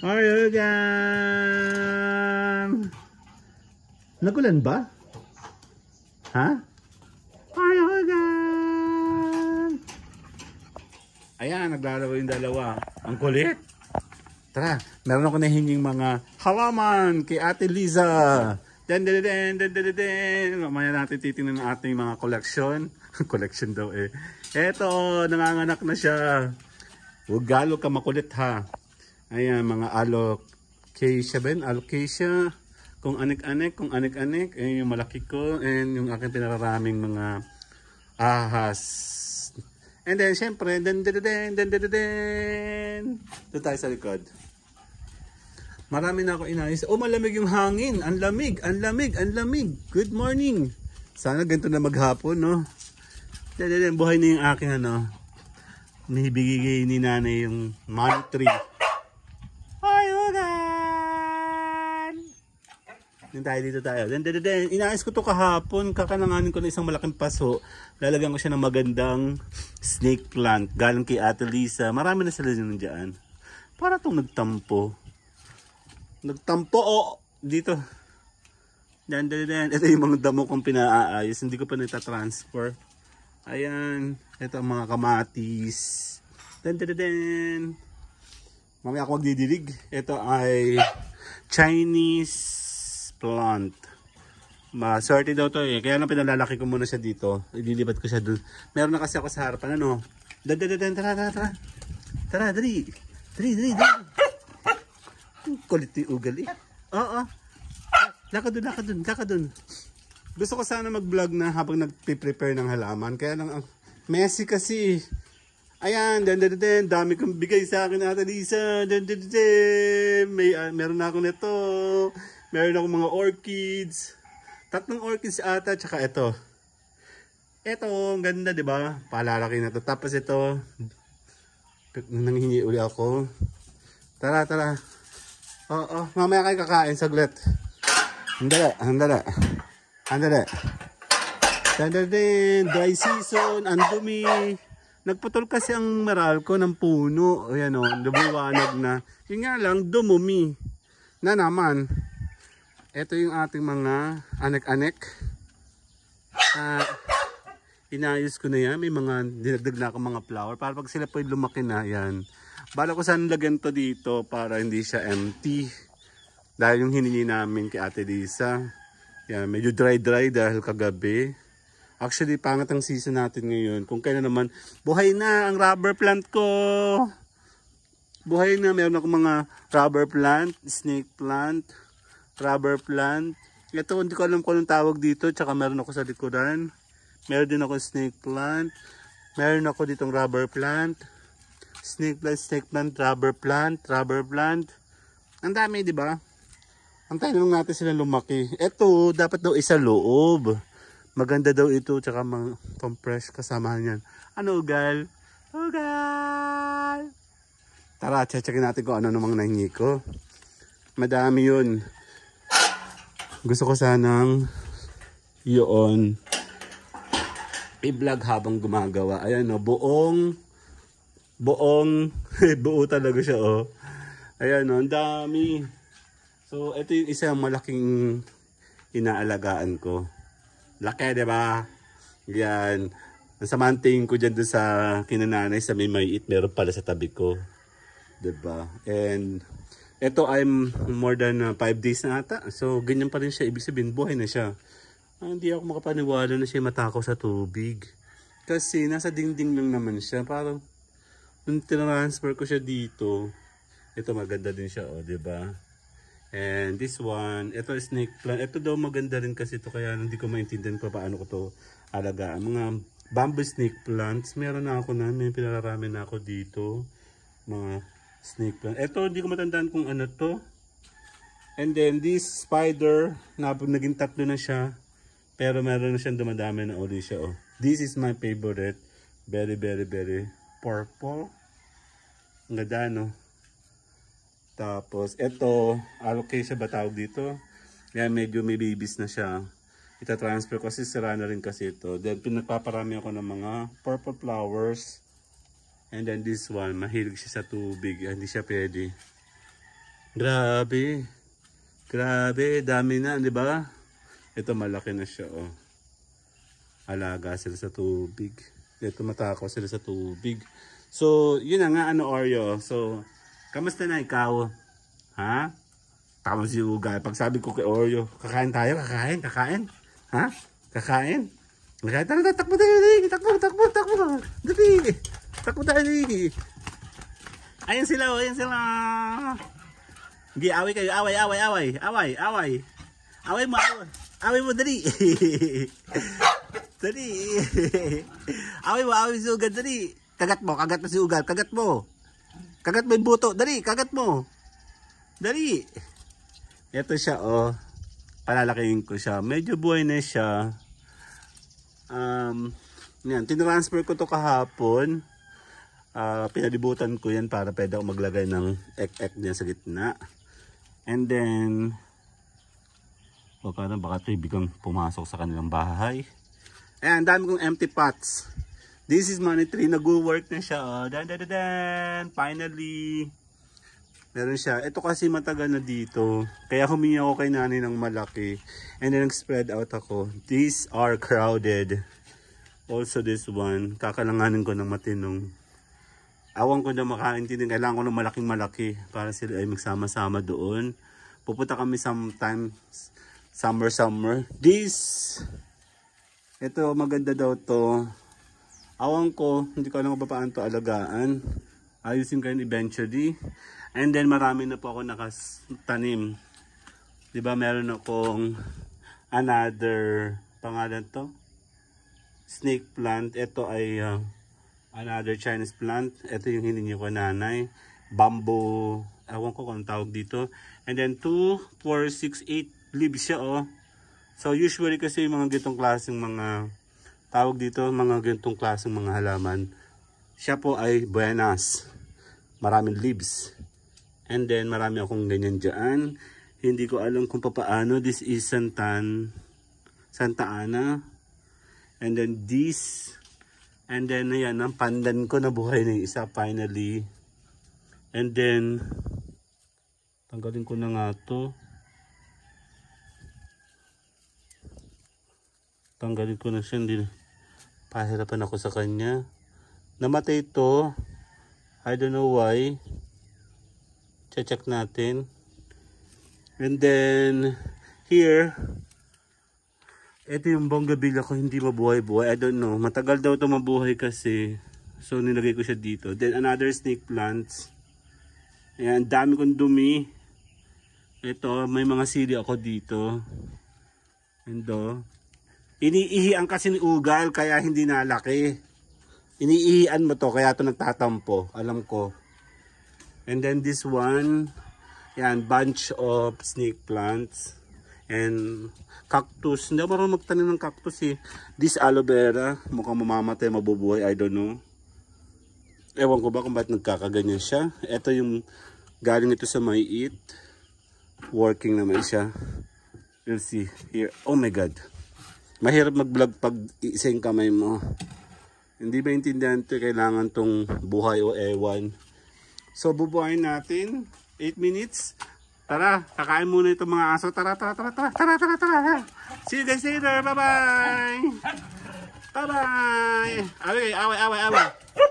Aryugan! Nagulan ba? Ha? Aryugan! Ayan, naglalaro yung dalawa. Ang kulit! Tara, meron ako nahinging mga halaman kay Ate Liza. Den, den, den, den, den, den. Mamaya natin titingnan ang ating mga collection. collection daw eh. Eto, nanganganak na siya. Huwag galo ka makulit ha. Ayan, mga allocation, allocation, kung anik-anik, kung anik-anik, ayan yung malaki ko, and yung aking pinararaming mga ahas. And then, syempre, den den den den den den Doon tayo sa likod. Marami na ako inayos. Oh, malamig yung hangin. Ang lamig, ang lamig, ang lamig. Good morning. Sana ganito na maghapon, no? Dadalhin, buhay na yung aking ano. Nahibigay ni nanay yung money tree. Then tayo dito tayo. Then, then, then, inaayos ko to kahapon. Kakananganin ko na isang malaking paso. Lalagyan ko siya ng magandang snake plant. Galing kay Ate Lisa. Marami na sila dyan dyan. Para itong nagtampo. Nagtampo oh, dito. Then, then, then, ito yung mga damo kong pinaaayos. Hindi ko pa nita-transfer. Ayan. Ito ang mga kamatis. Then, then, then. Mamaya ako magdidilig. Ito ay Chinese plant. Maswerte daw to eh. Kaya lang pinalalaki ko muna siya dito. Ililipat ko siya doon. Meron na kasi ako sa harapan. Ano? -da -da, tara, tara, tara. Tara, dali. Dali, dali, dali. Kulit ni ugal eh. Oo. Laka doon, laka doon, laka doon. Gusto ko sana mag-vlog na habang nagpe-prepare ng halaman. Kaya lang, ang messy kasi. Eh. Ayan, dan dan dan, dami kong bigay sa akin, Ata Lisa. Dan dan dan, may, uh, meron na ako nito. Meron ako mga orchids. Tatlong orchids ata, tsaka ito. Ito, ang ganda, di ba? Palalaki na to. Tapos ito, nanghingi uli ako. Tara, tara. Oo, oh, oh, mamaya kayo kakain, saglit. Handala, handala. Handala. Tanda din, dry season, ang dumi. Nagputol kasi ang maral ko ng puno. Ayan o, oh, lubuwanag na. Yun nga lang, dumumi na naman ito yung ating mga anek-anek. Uh, inayos ko na yan. May mga dinagdag na akong mga flower. Para pag sila po lumaki na, yan. Bala ko saan lagyan to dito para hindi siya empty. Dahil yung hiningi namin kay Ate Lisa. Yan, medyo dry-dry dahil kagabi. Actually, pangat ang season natin ngayon. Kung kaya naman, buhay na ang rubber plant ko. Buhay na, meron ako mga rubber plant, snake plant, rubber plant. Ito hindi ko alam kung anong tawag dito. Tsaka meron ako sa likuran. Meron din ako snake plant. Meron ako ditong rubber plant. Snake plant, snake plant, rubber plant, rubber plant. Ang dami, di ba? Antayin lang natin sila lumaki. Ito, dapat daw isa loob. Maganda daw ito, tsaka pang fresh kasama niyan. Ano, ugal? Ugal! Tara, check natin kung ano namang nangyiko. Madami yun gusto ko sanang yun i-vlog habang gumagawa. Ayan no buong buong buo talaga siya Oh. Ayan no ang dami. So, ito yung isa yung malaking inaalagaan ko. Laki, di ba? Yan. Nasamahan ko dyan sa kinananay sa may mayit. Meron pala sa tabi ko. Di ba? And ito, I'm more than 5 uh, days na ata. So, ganyan pa rin siya. Ibig sabihin, buhay na siya. Ah, hindi ako makapaniwala na siya matakaw sa tubig. Kasi, nasa dingding lang naman siya. Parang, nung transfer ko siya dito, ito maganda din siya, oh, ba diba? And this one, ito snake plant. Ito daw maganda rin kasi ito kaya hindi ko maintindihan pa paano ko to alagaan. Mga bamboo snake plants, meron na ako na, may pinararami na ako dito. Mga Snake plant. Ito, hindi ko matandaan kung ano to. And then, this spider, na, naging tatlo na siya. Pero meron na siyang dumadami na uli siya. Oh. This is my favorite. Very, very, very purple. Ang ganda, no? Tapos, ito, allocation ba tawag dito? Yan, medyo may babies na siya. Ita-transfer kasi sira na rin kasi ito. Then, pinagpaparami ako ng mga purple flowers. And then this one, mahilig siya sa tubig. Hindi siya pwede. Grabe. Grabe, dami na, di ba? Ito malaki na siya, oh. Alaga sila sa tubig. Ito matakaw sila sa tubig. So, yun na nga, ano Oreo. So, kamusta na ikaw? Ha? Tama si Ugay. Pag sabi ko kay Oreo, kakain tayo, kakain, kakain. Ha? Kakain? Kakain? Tara, takbo, takbo, takbo, takbo, takbo. Dali. Takbo dali. Ayan sila, oh, ayan sila. Hindi, away kayo. Away, away, away. Away, away. Away mo, away. Away mo, dali. dali. away mo, away si Ugal, dali. Kagat mo, kagat mo si Ugal. kagat mo. Kagat mo yung buto, dali, kagat mo. Dali. Ito siya, oh. Palalakihin ko siya. Medyo buhay na siya. Um, yan, tinransfer ko to kahapon uh, pinalibutan ko yan para pwede ako maglagay ng ek-ek niya sa gitna and then baka na baka ito biglang pumasok sa kanilang bahay ayan dami kong empty pots this is money tree nag-work na siya oh. dan, dan, dan, dan. finally meron siya ito kasi matagal na dito kaya humingi ako kay nanay ng malaki and then nag-spread out ako these are crowded also this one kakalanganin ko ng matinong awan ko na makaintindi. Kailangan ko ng malaking malaki para sila ay magsama-sama doon. Pupunta kami sometime summer summer. This, ito maganda daw to. Awan ko, hindi ko alam ba paano to alagaan. Ayusin ko yun eventually. And then marami na po ako nakastanim. ba diba, meron akong another pangalan to snake plant. Ito ay uh, Another Chinese plant. Ito yung hiningi ko nanay. Bamboo. Ewan ko kung tawag dito. And then 2, 4, 6, 8 leaves siya oh. So usually kasi yung mga gitong klaseng mga tawag dito mga gitong klaseng mga halaman. Siya po ay buenas. Maraming leaves. And then marami akong ganyan dyan. Hindi ko alam kung paano. This is Santan. Santa Ana. And then this And then, ayan, ang pandan ko na buhay na isa finally. And then, tanggalin ko na nga to. Tanggalin ko na siya. Hindi, pahirapan ako sa kanya. Namatay ito. I don't know why. che Check natin. And then, here, ito yung bonggabilya ko, hindi mabuhay-buhay. I don't know. Matagal daw ito mabuhay kasi. So, nilagay ko siya dito. Then, another snake plants. Ayan, dami kong dumi. Ito, may mga sili ako dito. And, oh. Iniihian kasi ni Ugal, kaya hindi nalaki. Iniihian mo to, kaya to nagtatampo. Alam ko. And then, this one. Ayan, bunch of snake plants and cactus. Hindi ako marunong magtanim ng cactus eh. This aloe vera, mukhang mamamatay, mabubuhay, I don't know. Ewan ko ba kung bakit nagkakaganyan siya. Ito yung galing ito sa eat Working naman siya. we'll see here. Oh my God. Mahirap mag-vlog pag isa yung kamay mo. Hindi ba intindihan ito? Kailangan tong buhay o ewan. So, bubuhayin natin. 8 minutes. Tara, kakain muna itong mga aso. Tara, tara, tara, tara, tara, tara, tara. See you guys later. Bye-bye. Bye-bye. Away, away, away, away.